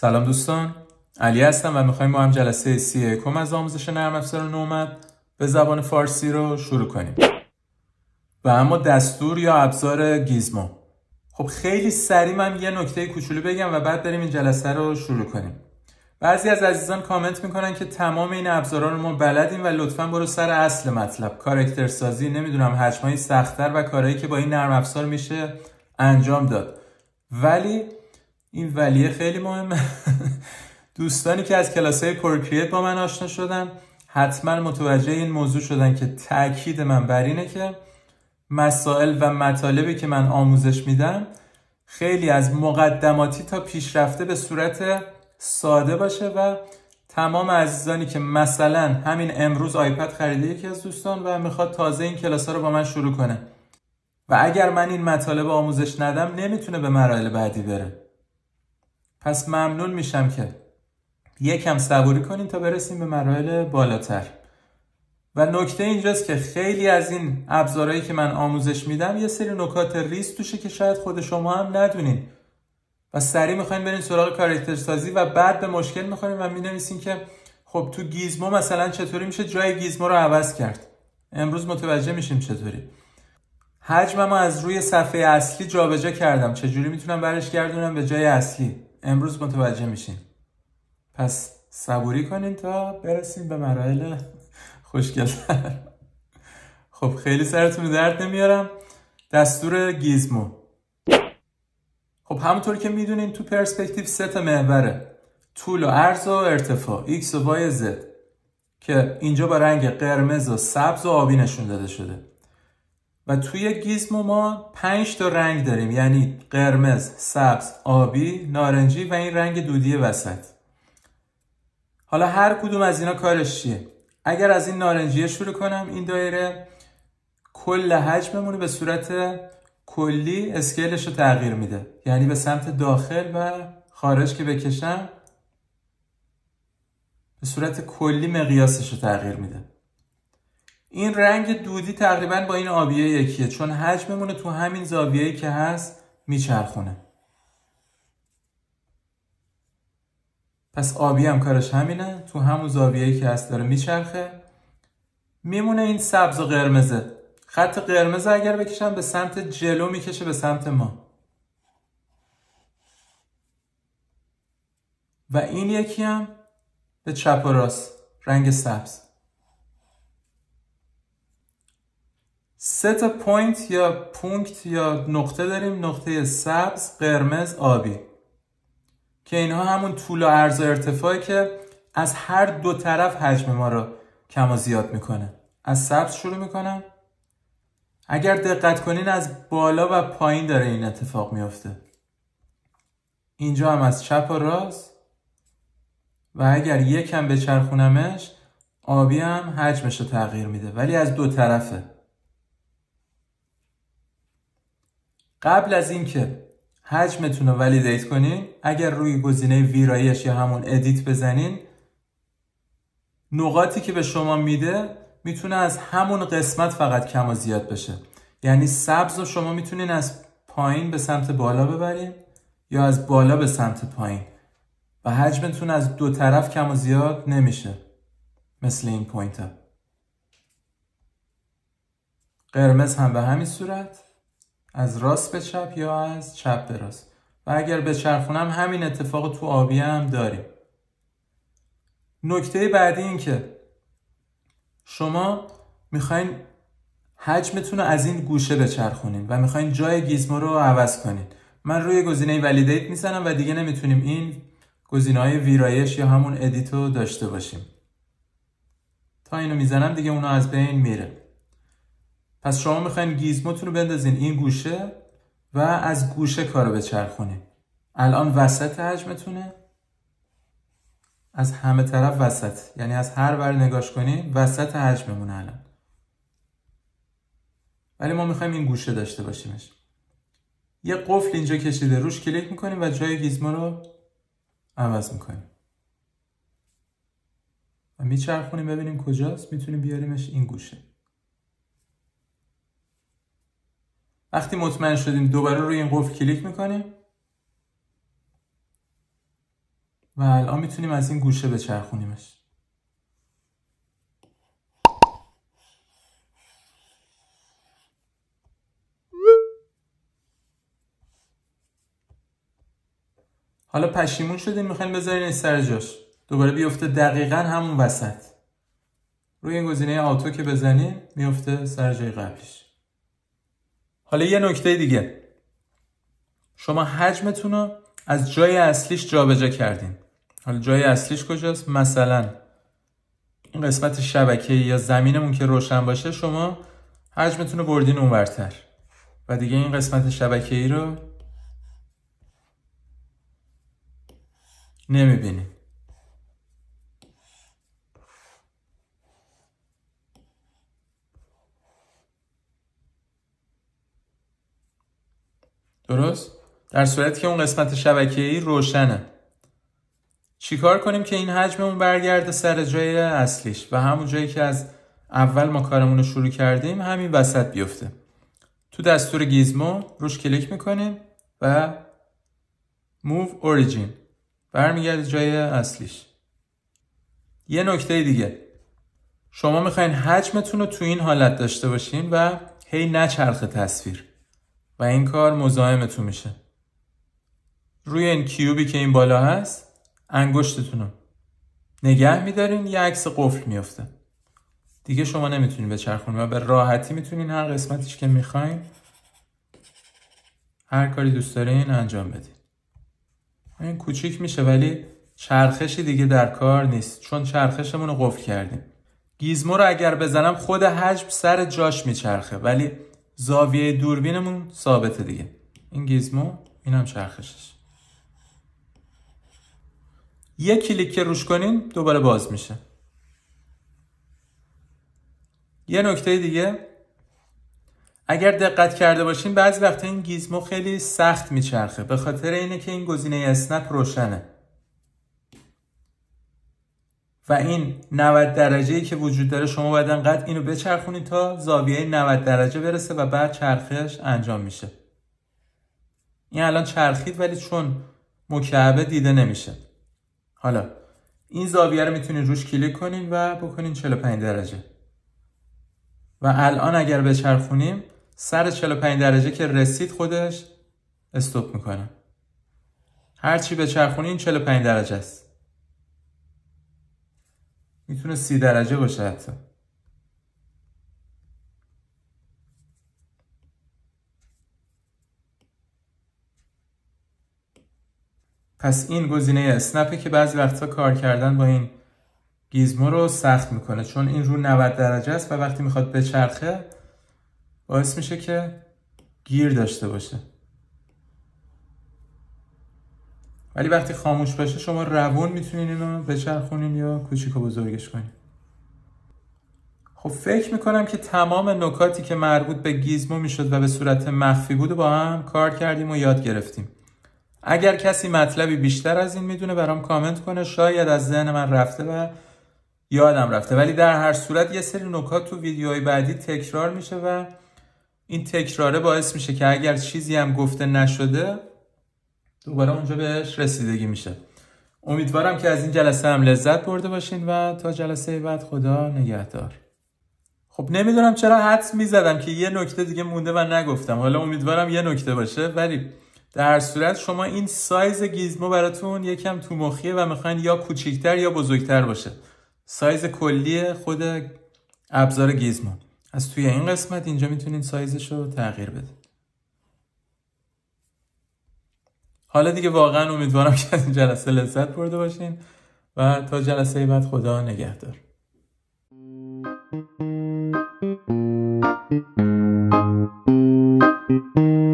سلام دوستان علی هستم و میخوایم با هم جلسه سی کم از آموزش نرم افزار نومد به زبان فارسی رو شروع کنیم و اما دستور یا ابزار گیزمو خب خیلی سریع من یه نکته کوچولو بگم و بعد بریم این جلسه رو شروع کنیم بعضی از عزیزان کامنت میکنن که تمام این ابزارا رو ما بلدیم و لطفا برو سر اصل مطلب کارکتر سازی نمیدونم حجمای سختتر و کارهایی که با این نرم افزار میشه انجام داد ولی این ولیه خیلی مهمه دوستانی که از کلاس های با من آشنا شدن حتما متوجه این موضوع شدن که تاکید من بر اینه که مسائل و مطالبی که من آموزش میدم خیلی از مقدماتی تا پیشرفته به صورت ساده باشه و تمام عزیزانی که مثلا همین امروز آیپد خریده یکی از دوستان و میخواد تازه این کلاس ها رو با من شروع کنه و اگر من این مطالب آموزش ندم نمیتونه به مراحل بعدی بره پس ممنون میشم که یکم صبوری کنین تا برسیم به مراحل بالاتر و نکته اینجاست که خیلی از این ابزارهایی که من آموزش میدم یه سری نکات ریس توشه که شاید خود شما هم ندونین و سری میخواین برین سراغ کاراکتر سازی و بعد به مشکل میخورین و مینویسین که خب تو گیزمو مثلا چطوری میشه جای گیزمو رو عوض کرد امروز متوجه میشیم چطوری حجمم از روی صفحه اصلی جابجا کردم چجوری میتونم برش گردونم به جای اصلی امروز متوجه میشین پس صبوری کنین تا برسیم به مراحل خوشگلتر خب خیلی سرتون درد نمیارم دستور گیزمو خب همونطور که میدونین تو پرسپکتیو سه تا محوره طول و عرض و ارتفاع x و y z که اینجا با رنگ قرمز و سبز و آبی نشون داده شده و توی گیزمو ما پنج تا رنگ داریم یعنی قرمز، سبز، آبی، نارنجی و این رنگ دودی وسط حالا هر کدوم از اینا کارش چیه؟ اگر از این نارنجیه شروع کنم این دایره کل حجممون به صورت کلی اسکیلش رو تغییر میده یعنی به سمت داخل و خارج که بکشم به صورت کلی مقیاسش رو تغییر میده این رنگ دودی تقریبا با این آبیه یکیه چون حجممونه تو همین زاویه‌ای که هست میچرخونه پس آبی هم کارش همینه تو همون زاویه‌ای که هست داره میچرخه میمونه این سبز و قرمزه خط قرمز اگر بکشم به سمت جلو میکشه به سمت ما و این یکی هم به چپ و راست رنگ سبز سه تا پوینت یا پونکت یا نقطه داریم نقطه سبز، قرمز، آبی که اینها همون طول و عرض و ارتفاعی که از هر دو طرف حجم ما رو کم و زیاد میکنه از سبز شروع میکنم اگر دقت کنین از بالا و پایین داره این اتفاق میافته اینجا هم از چپ و راست و اگر یکم به چرخونمش آبی هم حجمش رو تغییر میده ولی از دو طرفه قبل از اینکه حجمتون رو ولیدیت کنین اگر روی گزینه ویرایش یا همون ادیت بزنین نقاطی که به شما میده میتونه از همون قسمت فقط کم و زیاد بشه یعنی سبز رو شما میتونین از پایین به سمت بالا ببرین یا از بالا به سمت پایین و حجمتون از دو طرف کم و زیاد نمیشه مثل این پوینت ها. قرمز هم به همین صورت از راست به چپ یا از چپ به راست و اگر به چرخونم همین اتفاق تو آبی هم داریم نکته بعدی این که شما میخواین حجمتون رو از این گوشه بچرخونین و میخواین جای گیزمو رو عوض کنین من روی گزینه ولیدیت میزنم و دیگه نمیتونیم این گزینه های ویرایش یا همون ادیتو داشته باشیم تا اینو میزنم دیگه اونو از بین میره پس شما میخواین گیزموتون رو بندازین این گوشه و از گوشه کارو بچرخونین الان وسط حجمتونه از همه طرف وسط یعنی از هر بر نگاش کنی وسط حجممون الان ولی ما میخوایم این گوشه داشته باشیمش یه قفل اینجا کشیده روش کلیک میکنیم و جای گیزمو رو عوض میکنیم و میچرخونیم ببینیم کجاست میتونیم بیاریمش این گوشه وقتی مطمئن شدیم دوباره روی این قفل کلیک میکنیم و الان میتونیم از این گوشه بچرخونیمش حالا پشیمون شدیم میخوایم بذارین این سر جاش دوباره بیفته دقیقا همون وسط روی این گزینه آتو که بزنیم میفته سر جای قبلش حالا یه نکته دیگه شما حجمتون رو از جای اصلیش جابجا کردین حالا جای اصلیش کجاست مثلا این قسمت شبکه یا زمینمون که روشن باشه شما حجمتون رو بردین اونورتر و دیگه این قسمت شبکه ای رو نمیبینید درست؟ در صورت که اون قسمت ای روشنه چیکار کنیم که این حجممون برگرده سر جای اصلیش و همون جایی که از اول ما کارمون رو شروع کردیم همین وسط بیفته تو دستور گیزمو روش کلیک میکنیم و Move Origin برمیگرده جای اصلیش یه نکته دیگه شما میخواین حجمتون رو تو این حالت داشته باشین و هی نچرخه تصویر و این کار مزاحمتون میشه روی این کیوبی که این بالا هست انگشتتونو نگه میدارین یه عکس قفل میافته دیگه شما نمیتونین بچرخونین و به راحتی میتونین هر قسمتیش که میخواین هر کاری دوست دارین انجام بدین این کوچیک میشه ولی چرخشی دیگه در کار نیست چون چرخشمون رو قفل کردیم گیزمو رو اگر بزنم خود حجم سر جاش میچرخه ولی زاویه دوربینمون ثابته دیگه این گیزمو این چرخشش یک کلیک که روش کنین دوباره باز میشه یه نکته دیگه اگر دقت کرده باشین بعضی وقتا این گیزمو خیلی سخت میچرخه به خاطر اینه که این گزینه اسنپ روشنه و این 90 درجه که وجود داره شما باید انقدر اینو بچرخونید تا زاویه 90 درجه برسه و بعد چرخش انجام میشه این الان چرخید ولی چون مکعبه دیده نمیشه حالا این زاویه رو میتونید روش کلیک کنین و بکنین 45 درجه و الان اگر بچرخونیم سر 45 درجه که رسید خودش استوب میکنه هرچی بچرخونین 45 درجه است میتونه سی درجه باشه حتی پس این گزینه اسنپه که بعضی وقتها کار کردن با این گیزمو رو سخت میکنه چون این رو 90 درجه است و وقتی میخواد بچرخه باعث میشه که گیر داشته باشه ولی وقتی خاموش باشه شما روون میتونین اینو بچرخونین یا کوچیک و بزرگش کنین خب فکر میکنم که تمام نکاتی که مربوط به گیزمو میشد و به صورت مخفی بود با هم کار کردیم و یاد گرفتیم اگر کسی مطلبی بیشتر از این میدونه برام کامنت کنه شاید از ذهن من رفته و یادم رفته ولی در هر صورت یه سری نکات تو ویدیوهای بعدی تکرار میشه و این تکراره باعث میشه که اگر چیزی هم گفته نشده دوباره اونجا بهش رسیدگی میشه امیدوارم که از این جلسه هم لذت برده باشین و تا جلسه بعد خدا نگهدار خب نمیدونم چرا حدس میزدم که یه نکته دیگه مونده و نگفتم حالا امیدوارم یه نکته باشه ولی در صورت شما این سایز گیزمو براتون یکم تو مخیه و میخواین یا کوچیکتر یا بزرگتر باشه سایز کلی خود ابزار گیزمو از توی این قسمت اینجا میتونین سایزش رو تغییر بدین حالا دیگه واقعا امیدوارم که از این جلسه لذت برده باشین و تا جلسه بعد خدا نگهدار thank